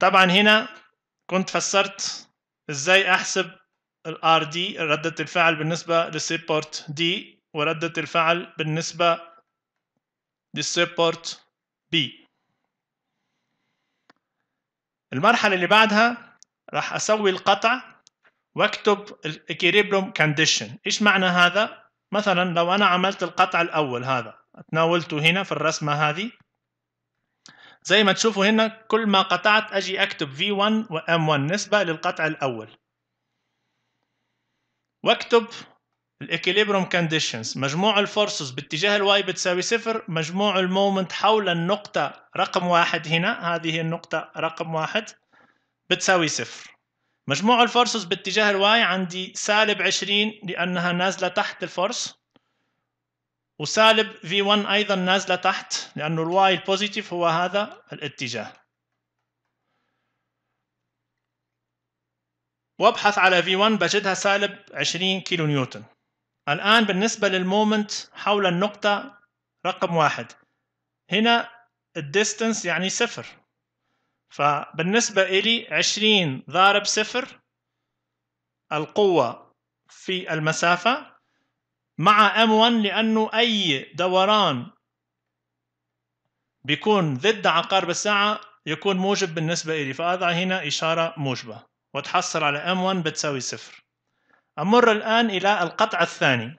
طبعا هنا كنت فسرت ازاي احسب الار RD ردة الفعل بالنسبة للسيبورت D وردة الفعل بالنسبة للسيبورت B المرحلة اللي بعدها راح اسوي القطع واكتب الاكيريبروم condition ايش معنى هذا مثلا لو انا عملت القطع الاول هذا تناولته هنا في الرسمة هذه زي ما تشوفوا هنا كل ما قطعت أجي أكتب V1 و M1 نسبة للقطع الأول واكتب الإكيليبرم كونديشنز مجموع الفورسز باتجاه الواي بتساوي صفر مجموع المومنت حول النقطة رقم واحد هنا هذه النقطة رقم واحد بتساوي صفر مجموع الفورسز باتجاه الواي عندي سالب 20 لأنها نازلة تحت الفورس وسالب V1 أيضا نازلة تحت لأنه الواي البوزيتيف هو هذا الاتجاه وابحث على V1 بجدها سالب 20 كيلو نيوتن الآن بالنسبة للمومنت حول النقطة رقم واحد هنا الديستنس يعني صفر فبالنسبة إلي 20 ضارب صفر القوة في المسافة مع M1 لأنه أي دوران بيكون ضد عقارب الساعة يكون موجب بالنسبة إلي فأضع هنا إشارة موجبة وتحصل على M1 بتساوي صفر أمر الآن إلى القطع الثاني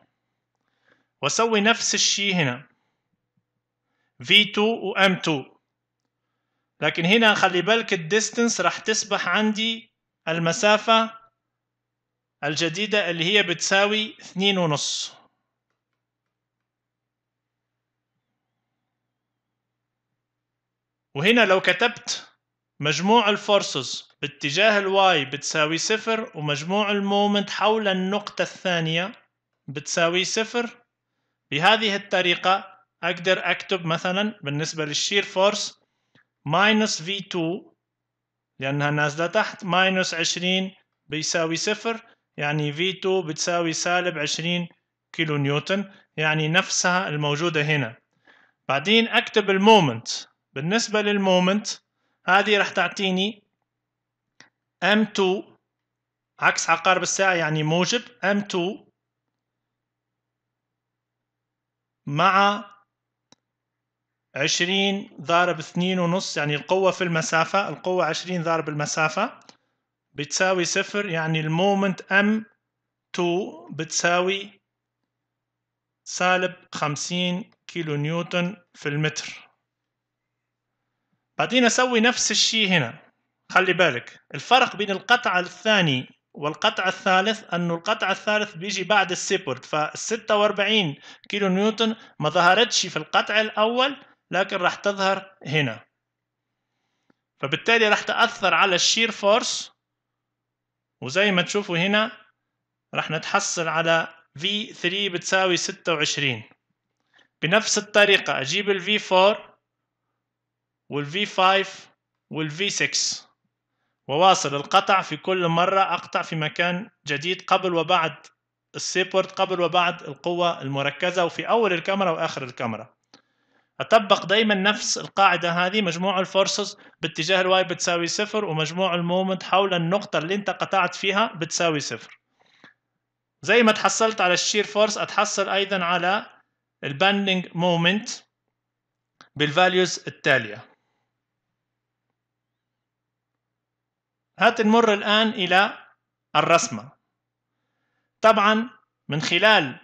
وأسوي نفس الشيء هنا V2 و M2 لكن هنا خلي بالك الديستنس راح تسبح عندي المسافة الجديدة اللي هي بتساوي اثنين ونص وهنا لو كتبت مجموع الفورسز باتجاه الواي بتساوي صفر ومجموع المومنت حول النقطة الثانية بتساوي صفر بهذه الطريقة أقدر أكتب مثلا بالنسبة للشير فورس ماينس في 2 لأنها نازلة تحت ماينس 20 بيساوي صفر يعني في 2 بتساوي سالب 20 كيلو نيوتن يعني نفسها الموجودة هنا بعدين أكتب المومنت بالنسبة للمومنت هذه راح تعطيني M2 عكس عقارب الساعة يعني موجب M2 مع 20 ضارب 2.5 يعني القوة في المسافة القوة 20 ضارب المسافة بتساوي صفر يعني المومنت M2 بتساوي سالب 50 كيلو نيوتن في المتر بعدين اسوي نفس الشيء هنا خلي بالك الفرق بين القطع الثاني والقطع الثالث أنه القطع الثالث بيجي بعد السيبورت فال 46 كيلو نيوتن ما ظهرتش في القطع الأول لكن راح تظهر هنا فبالتالي راح تأثر على الشير فورس وزي ما تشوفوا هنا راح نتحصل على V3 بتساوي 26 بنفس الطريقة أجيب ال V4 والفي 5 والفي 6 وواصل القطع في كل مرة أقطع في مكان جديد قبل وبعد السيبورت قبل وبعد القوة المركزة وفي أول الكاميرا وآخر الكاميرا أطبق دايما نفس القاعدة هذه مجموع الفورسز باتجاه الواي بتساوي صفر ومجموع المومنت حول النقطة اللي انت قطعت فيها بتساوي صفر زي ما تحصلت على الشير فورس أتحصل أيضا على البندنج مومنت بالفاليوز التالية هات نمر الآن إلى الرسمة طبعا من خلال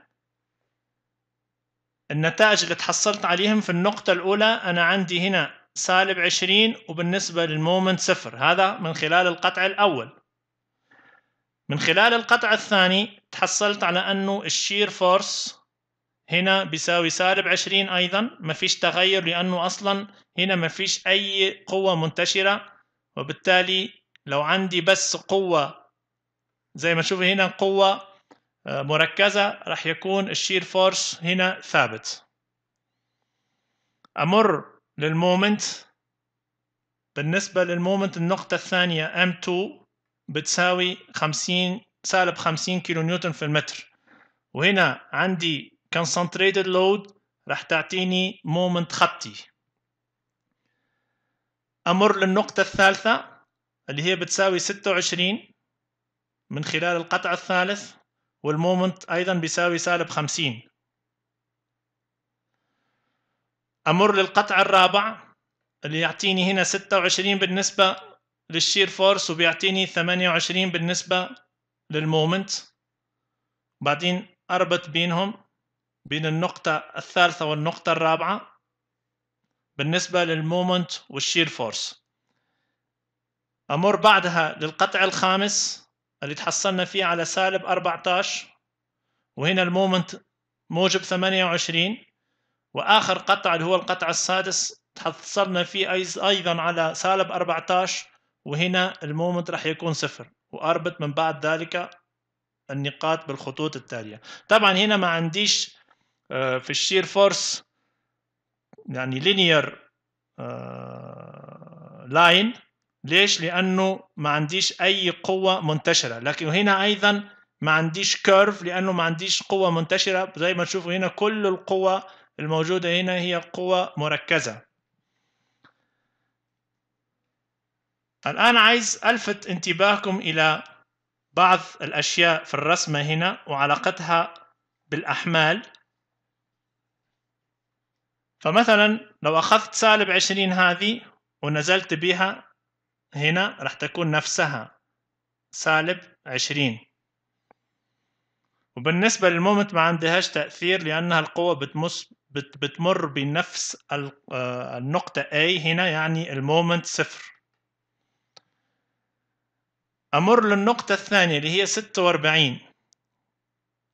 النتائج اللي تحصلت عليهم في النقطة الأولى أنا عندي هنا سالب عشرين وبالنسبة للمومنت صفر هذا من خلال القطع الأول من خلال القطع الثاني تحصلت على أنه الشير فورس هنا بيساوي سالب عشرين أيضا ما فيش تغير لأنه أصلا هنا ما فيش أي قوة منتشرة وبالتالي لو عندي بس قوة زي ما تشوفوا هنا قوة آه، مركزة راح يكون الشير فورس هنا ثابت أمر للمومنت بالنسبة للمومنت النقطة الثانية M2 بتساوي 50 سالب 50 كيلو نيوتن في المتر وهنا عندي concentrated load راح تعطيني مومنت خطي أمر للنقطة الثالثة اللي هي بتساوي 26 من خلال القطع الثالث والمومنت أيضا بيساوي سالب 50 أمر للقطع الرابع اللي يعطيني هنا 26 بالنسبة للشير فورس وبيعطيني 28 بالنسبة للمومنت بعدين أربط بينهم بين النقطة الثالثة والنقطة الرابعة بالنسبة للمومنت والشير فورس أمر بعدها للقطع الخامس اللي تحصلنا فيه على سالب 14 وهنا المومنت موجب 28 وآخر قطع اللي هو القطع السادس تحصلنا فيه أيضا على سالب 14 وهنا المومنت راح يكون صفر وأربط من بعد ذلك النقاط بالخطوط التالية طبعا هنا ما عنديش آه، في الشير فورس يعني لينير لاين آه، ليش؟ لأنه ما عنديش أي قوة منتشرة لكن هنا أيضا ما عنديش كيرف لأنه ما عنديش قوة منتشرة زي ما تشوفوا هنا كل القوة الموجودة هنا هي قوة مركزة الآن عايز ألفت انتباهكم إلى بعض الأشياء في الرسمة هنا وعلاقتها بالأحمال فمثلا لو أخذت سالب عشرين هذه ونزلت بها هنا راح تكون نفسها سالب عشرين وبالنسبة للمومنت ما عندهاش تأثير لأنها القوة بتمس بت بتمر بنفس آه، النقطة A هنا يعني المومنت صفر أمر للنقطة الثانية اللي هي ستة وأربعين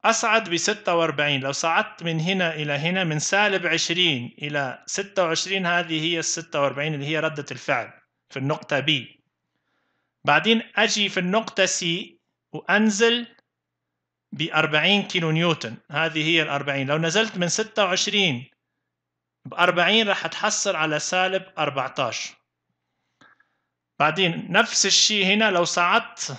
أصعد بستة وأربعين لو صعدت من هنا إلى هنا من سالب عشرين إلى ستة وعشرين هذه هي الستة وأربعين اللي هي ردة الفعل في النقطة B بعدين أجي في النقطة C وأنزل ب 40 كيلو نيوتن هذه هي ال 40 لو نزلت من 26 ب 40 راح تحصل على سالب 14 بعدين نفس الشيء هنا لو صعدت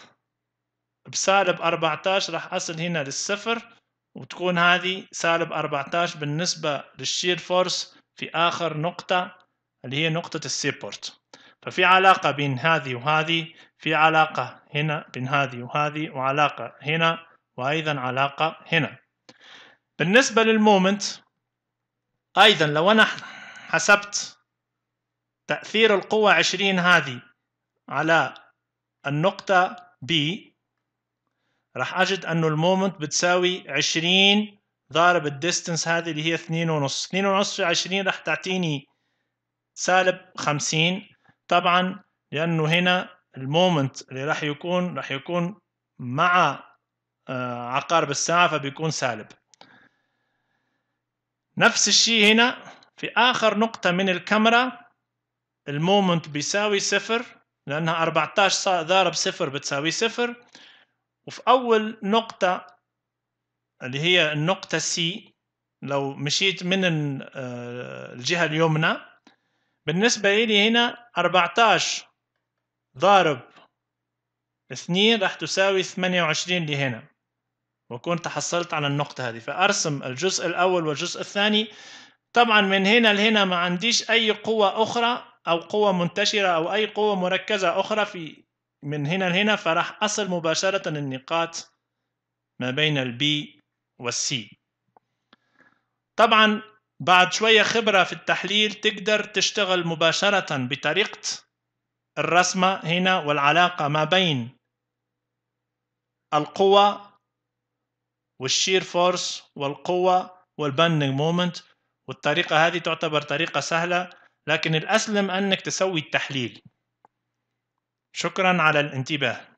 بسالب 14 راح أصل هنا للصفر وتكون هذه سالب 14 بالنسبة للشير فورس في آخر نقطة اللي هي نقطة السيبورت ففي علاقة بين هذه وهذه في علاقة هنا بين هذه وهذه وعلاقة هنا وأيضا علاقة هنا بالنسبة للمومنت أيضا لو أنا حسبت تأثير القوة 20 هذه على النقطة B راح أجد أنه المومنت بتساوي 20 ضارب الديستنس هذه اللي هي 2.5 2.5 في 20 راح تعطيني سالب 50 طبعا لانه هنا المومنت اللي راح يكون راح يكون مع آه، عقارب الساعه فبيكون سالب نفس الشيء هنا في اخر نقطه من الكاميرا المومنت بيساوي صفر لانها 14 ضارب صفر بتساوي صفر وفي اول نقطه اللي هي النقطه سي لو مشيت من آه، الجهه اليمنى بالنسبة لي هنا 14 ضارب 2 راح تساوي 28 لهنا وكون تحصلت على النقطة هذه فأرسم الجزء الأول والجزء الثاني طبعا من هنا لهنا ما عنديش أي قوة أخرى أو قوة منتشرة أو أي قوة مركزة أخرى في من هنا لهنا فراح أصل مباشرة النقاط ما بين البي والسي طبعا بعد شوية خبرة في التحليل تقدر تشتغل مباشرة بطريقة الرسمة هنا والعلاقة ما بين القوة والشير فورس والقوة والبندنج مومنت والطريقة هذه تعتبر طريقة سهلة لكن الأسلم أنك تسوي التحليل شكرا على الانتباه